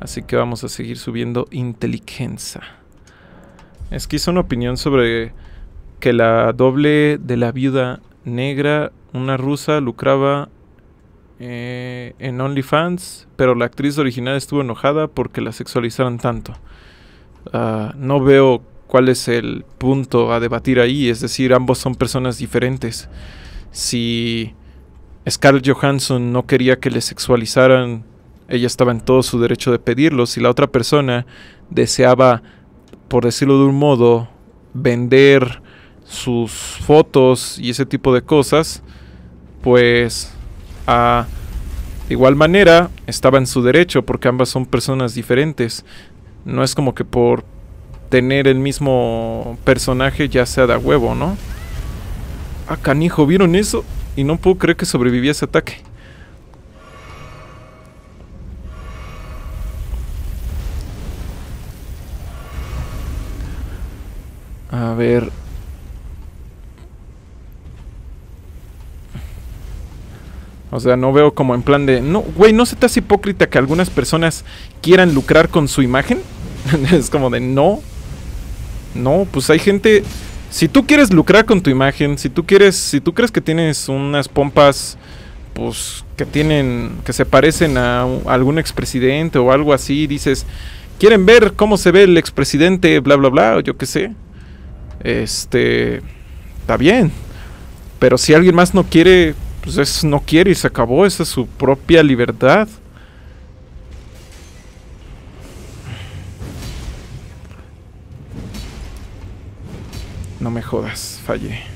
Así que vamos a seguir subiendo inteligencia. Es que hizo una opinión sobre que la doble de la viuda negra, una rusa, lucraba eh, en OnlyFans, pero la actriz original estuvo enojada porque la sexualizaron tanto. Ah, no veo cuál es el punto a debatir ahí, es decir, ambos son personas diferentes. Si Scarlett Johansson no quería que le sexualizaran ella estaba en todo su derecho de pedirlo. Si la otra persona deseaba, por decirlo de un modo, vender sus fotos y ese tipo de cosas, pues a de igual manera estaba en su derecho porque ambas son personas diferentes. No es como que por tener el mismo personaje ya sea de huevo, ¿no? Ah, canijo, ¿vieron eso? Y no puedo creer que sobrevivía ese ataque. A ver. O sea, no veo como en plan de... No, güey, ¿no se te hace hipócrita que algunas personas quieran lucrar con su imagen? es como de no. No, pues hay gente... Si tú quieres lucrar con tu imagen, si tú quieres... Si tú crees que tienes unas pompas pues que tienen que se parecen a, algún expresidente o algo así, dices, "¿Quieren ver cómo se ve el expresidente bla bla bla?" yo qué sé este, está bien. Pero si alguien más no quiere, pues no quiere y se acabó, esa es su propia libertad. No me jodas, fallé.